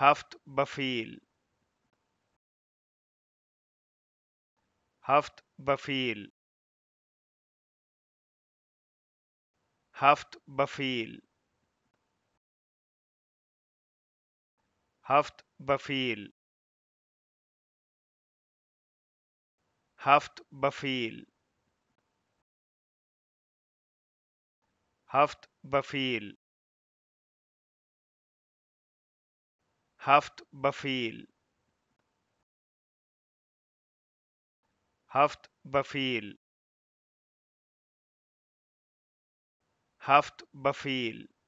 هفت هفت بفيل هفت بفيل هفت بفيل هفت بفيل هفت بفيل هفت بفيل هفت بفيل هفت بفيل